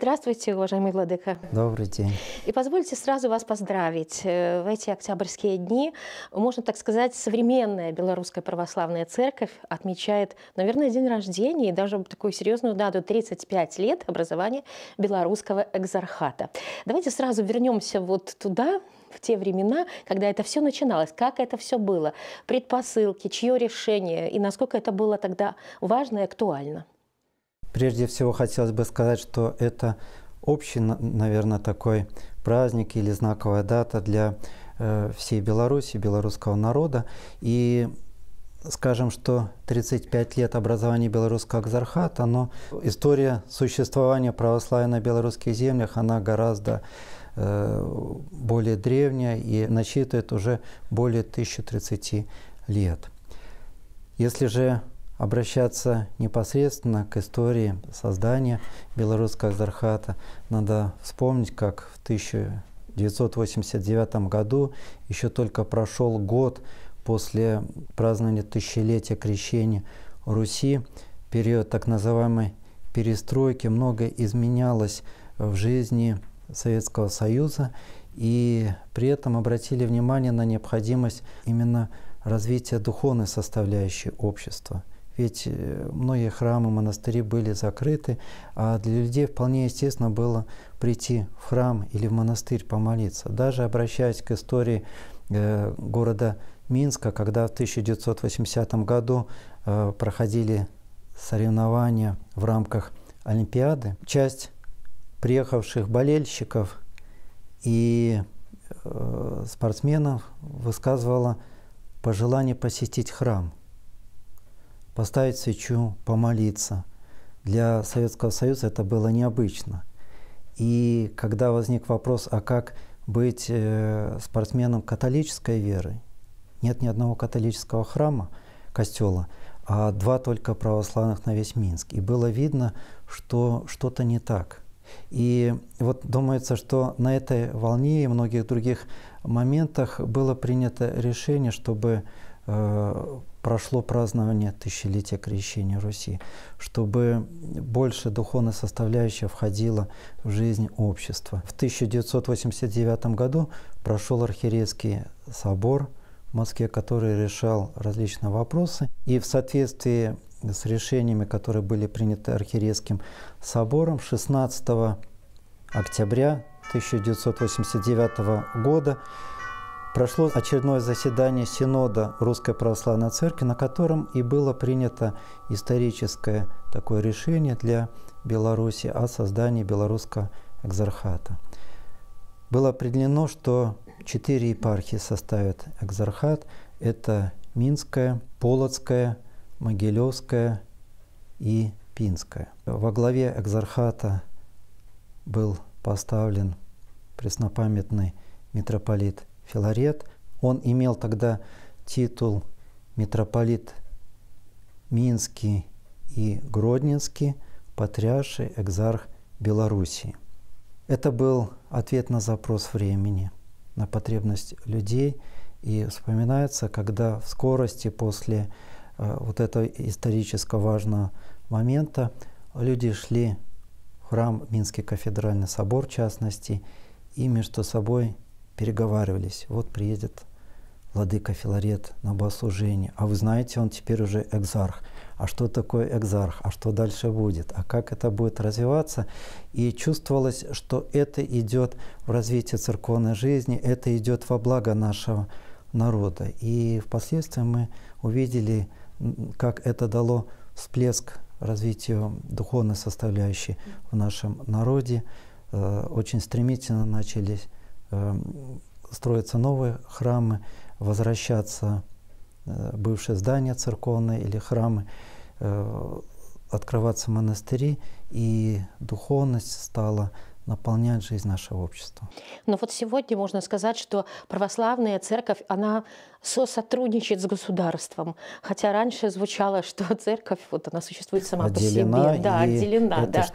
Здравствуйте, уважаемый Владыка. Добрый день. И позвольте сразу вас поздравить. Э, в эти октябрьские дни, можно так сказать, современная Белорусская Православная Церковь отмечает, наверное, день рождения и даже такую серьезную дату 35 лет образования белорусского экзархата. Давайте сразу вернемся вот туда, в те времена, когда это все начиналось, как это все было, предпосылки, чье решение и насколько это было тогда важно и актуально. Прежде всего хотелось бы сказать, что это общий, наверное, такой праздник или знаковая дата для э, всей Беларуси, белорусского народа. И скажем, что 35 лет образования белорусского экзархата, но история существования православия на белорусских землях, она гораздо э, более древняя и насчитывает уже более 1030 лет. Если же обращаться непосредственно к истории создания белорусского Азархата. Надо вспомнить, как в 1989 году еще только прошел год после празднования тысячелетия крещения Руси, период так называемой перестройки, многое изменялось в жизни Советского Союза, и при этом обратили внимание на необходимость именно развития духовной составляющей общества – ведь э, многие храмы, монастыри были закрыты, а для людей вполне естественно было прийти в храм или в монастырь помолиться. Даже обращаясь к истории э, города Минска, когда в 1980 году э, проходили соревнования в рамках Олимпиады, часть приехавших болельщиков и спортсменов высказывала пожелание посетить храм – поставить свечу, помолиться. Для Советского Союза это было необычно. И когда возник вопрос, а как быть э, спортсменом католической веры, нет ни одного католического храма, костела, а два только православных на весь Минск. И было видно, что что-то не так. И вот думается, что на этой волне и многих других моментах было принято решение, чтобы прошло празднование тысячелетия крещения Руси, чтобы больше духовная составляющая входила в жизнь общества. В 1989 году прошел архиерейский собор в Москве, который решал различные вопросы. И в соответствии с решениями, которые были приняты архиерейским собором, 16 октября 1989 года прошло очередное заседание Синода Русской Православной Церкви, на котором и было принято историческое такое решение для Беларуси о создании белорусского экзархата. Было определено, что четыре епархии составят экзархат. Это Минская, Полоцкая, Могилевская и Пинская. Во главе экзархата был поставлен преснопамятный митрополит Филарет. Он имел тогда титул митрополит Минский и Гродненский, патриарший экзарх Белоруссии. Это был ответ на запрос времени, на потребность людей. И вспоминается, когда в скорости после э, вот этого исторически важного момента люди шли в храм Минский кафедральный собор, в частности, и между собой переговаривались, вот приедет Владыка Филарет на богослужение, а вы знаете, он теперь уже экзарх. А что такое экзарх? А что дальше будет? А как это будет развиваться? И чувствовалось, что это идет в развитии церковной жизни, это идет во благо нашего народа. И впоследствии мы увидели, как это дало всплеск развитию духовной составляющей в нашем народе. Э, очень стремительно начались Эм, строятся новые храмы, возвращаться э, бывшие здания церковные или храмы, э, открываться монастыри, и духовность стала наполняют жизнь нашего общества. Но вот сегодня можно сказать, что православная церковь, она сотрудничает с государством. Хотя раньше звучало, что церковь, вот она существует сама отделена по себе. Да, отделена. да.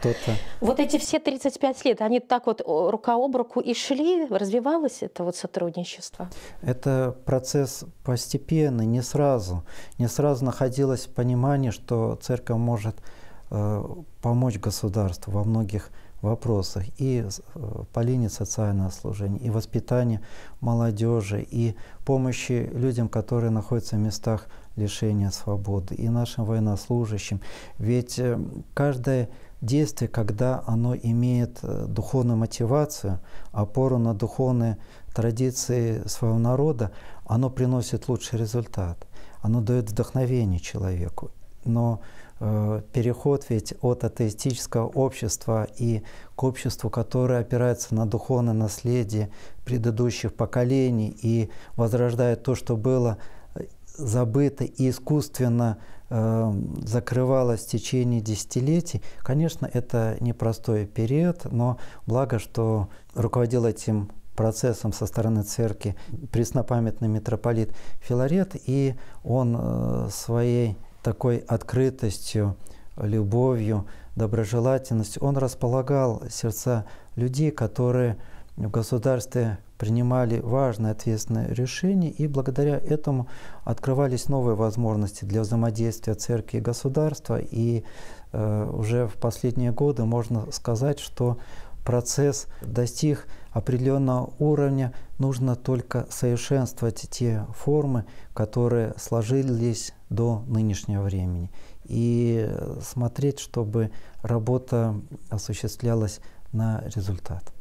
Вот эти все 35 лет, они так вот рука об руку и шли, развивалось это вот сотрудничество? Это процесс постепенный, не сразу. Не сразу находилось понимание, что церковь может э, помочь государству во многих вопросах и э, по линии социального служения, и воспитания молодежи, и помощи людям, которые находятся в местах лишения свободы, и нашим военнослужащим. Ведь э, каждое действие, когда оно имеет э, духовную мотивацию, опору на духовные традиции своего народа, оно приносит лучший результат, оно дает вдохновение человеку. Но Э, переход ведь от атеистического общества и к обществу, которое опирается на духовное наследие предыдущих поколений и возрождает то, что было э, забыто и искусственно э, закрывалось в течение десятилетий. Конечно, это непростой период, но благо, что руководил этим процессом со стороны церкви преснопамятный митрополит Филарет, и он своей такой открытостью, любовью, доброжелательностью. Он располагал сердца людей, которые в государстве принимали важные ответственные решения, и благодаря этому открывались новые возможности для взаимодействия церкви и государства. И э, уже в последние годы можно сказать, что процесс достиг определенного уровня нужно только совершенствовать те формы, которые сложились до нынешнего времени. И смотреть, чтобы работа осуществлялась на результат.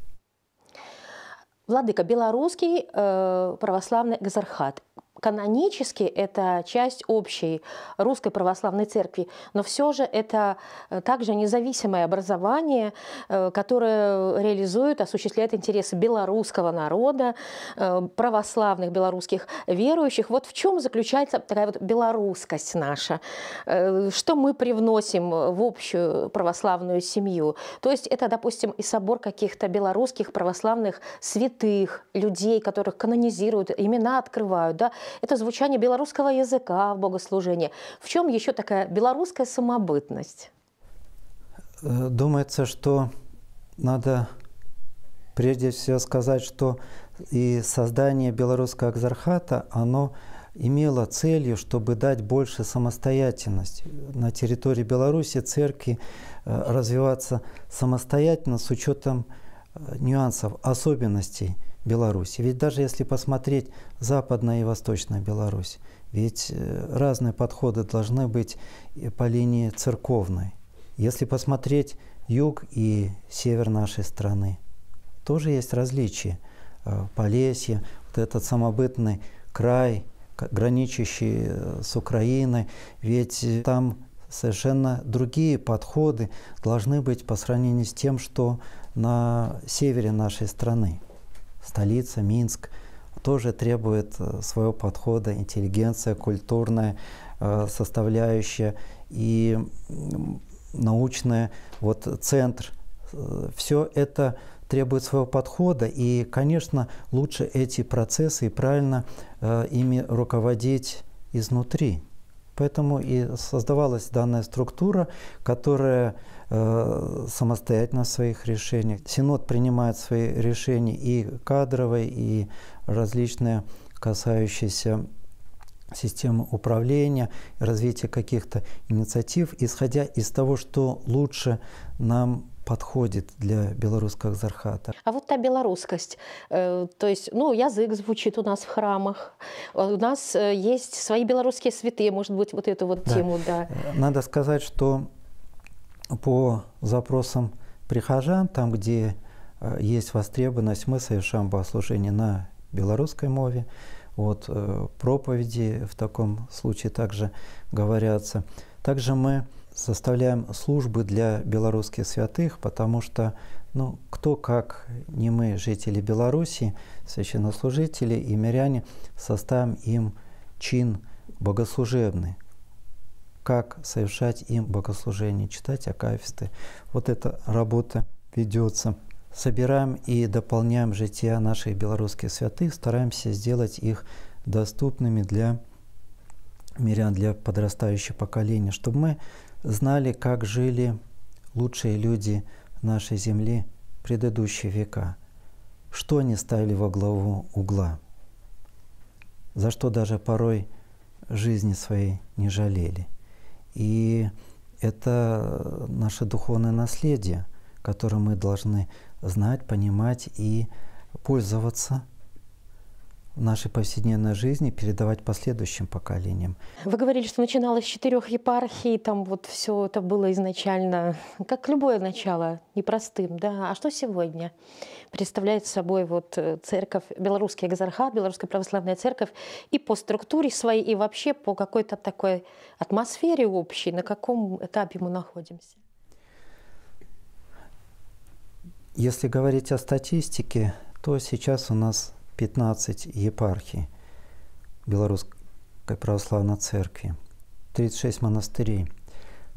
Владыка, белорусский э, православный экзархат канонически это часть общей русской православной церкви, но все же это э, также независимое образование, э, которое реализует, осуществляет интересы белорусского народа, э, православных белорусских верующих. Вот в чем заключается такая вот белорусскость наша, что мы привносим в общую православную семью. То есть это, допустим, и собор каких-то белорусских православных святых, людей, которых канонизируют, имена открывают, да, это звучание белорусского языка в богослужении. В чем еще такая белорусская самобытность? Э, думается, что надо прежде всего сказать, что и создание белорусского экзархата, оно имело целью, чтобы дать больше самостоятельности. На территории Беларуси церкви э, развиваться самостоятельно с учетом э, нюансов, особенностей – Беларуси. Ведь даже если посмотреть западная и восточная Беларусь, ведь э, разные подходы должны быть по линии церковной. Если посмотреть юг и север нашей страны, тоже есть различия. Э, Полесье, вот этот самобытный край, граничащий э, с Украиной, ведь там совершенно другие подходы должны быть по сравнению с тем, что на севере нашей страны столица Минск тоже требует э, своего подхода, интеллигенция, культурная э, составляющая и научная, вот центр. Э, Все это требует своего подхода, и, конечно, лучше эти процессы и правильно ими руководить изнутри. Поэтому и создавалась данная структура, которая э, самостоятельно в своих решениях. Синод принимает свои решения и кадровые, и различные касающиеся системы управления, развития каких-то инициатив, исходя из того, что лучше нам подходит для белорусского зархата. А вот та белорусскость, э, то есть, ну, язык звучит у нас в храмах, э, у нас э, есть свои белорусские святые, может быть, вот эту вот да. тему, да. Надо сказать, что по запросам прихожан, там, где есть востребованность, мы совершаем богослужение на белорусской мове, вот проповеди в таком случае также говорятся. Также мы составляем службы для белорусских святых, потому что ну, кто, как не мы, жители Беларуси, священнослужители и миряне, составим им чин богослужебный, как совершать им богослужение, читать акафисты. Вот эта работа ведется. Собираем и дополняем жития наших белорусских святых, стараемся сделать их доступными для мирян, для подрастающего поколения, чтобы мы знали, как жили лучшие люди нашей земли в предыдущие века, что они ставили во главу угла, за что даже порой жизни своей не жалели. И это наше духовное наследие, которое мы должны знать, понимать и пользоваться – нашей повседневной жизни передавать последующим поколениям. Вы говорили, что начиналось с четырех епархий, там вот все это было изначально, как любое начало, непростым, да. А что сегодня представляет собой вот э, церковь, белорусский экзархат, белорусская православная церковь и по структуре своей, и вообще по какой-то такой атмосфере общей, на каком этапе мы находимся? Если говорить о статистике, то сейчас у нас 15 епархий Белорусской Православной Церкви, 36 монастырей.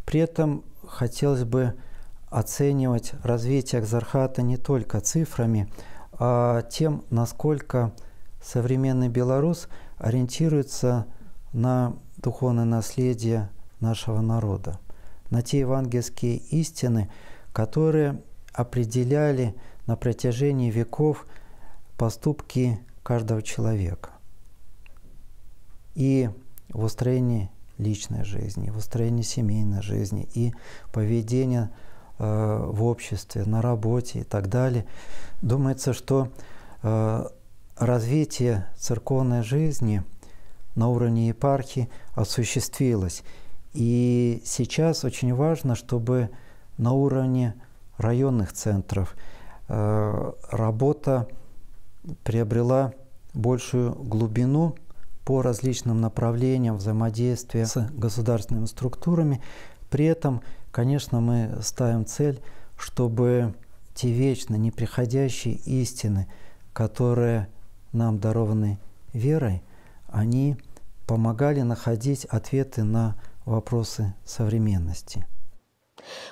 При этом хотелось бы оценивать развитие экзархата не только цифрами, а тем, насколько современный белорус ориентируется на духовное наследие нашего народа, на те евангельские истины, которые определяли на протяжении веков поступки каждого человека. И в устроении личной жизни, в устроении семейной жизни, и поведение э, в обществе, на работе и так далее. Думается, что э, развитие церковной жизни на уровне епархии осуществилось. И сейчас очень важно, чтобы на уровне районных центров э, работа приобрела большую глубину по различным направлениям взаимодействия с государственными структурами. При этом, конечно, мы ставим цель, чтобы те вечно неприходящие истины, которые нам дарованы верой, они помогали находить ответы на вопросы современности.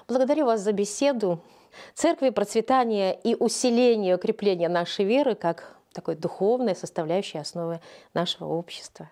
Благодарю вас за беседу. Церкви процветания и усиления, укрепления нашей веры как такой духовной составляющей основы нашего общества.